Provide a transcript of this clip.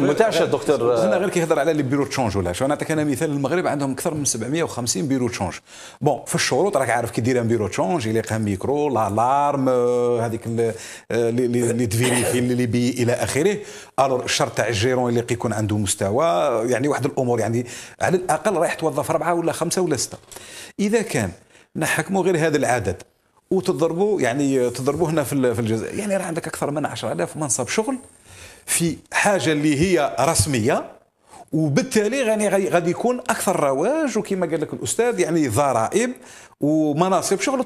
متعش دكتور زلنا غير كيهضر على لي بيرو تشونج ولا شو نعطيك انا مثال المغرب عندهم اكثر من 750 بيرو تشونج بون في الشروط راك عارف كي دير بيرو تشونج اللي قام ميكرو لارم آه، هذيك آه، لي تفيريفي لي بي الى اخره الو الشرط تاع الجيرون اللي يكون عنده مستوى يعني واحد الامور يعني على الاقل رايح توظف اربعه ولا خمسه ولا سته اذا كان نحكموا غير هذا العدد وتضربوا يعني تضربوا هنا في الجزائر يعني راه عندك اكثر من 10000 منصب شغل في حاجه اللي هي رسميه وبالتالي غني غادي يكون اكثر رواج وكما قال لك الاستاذ يعني ضرائب ومناصب شغل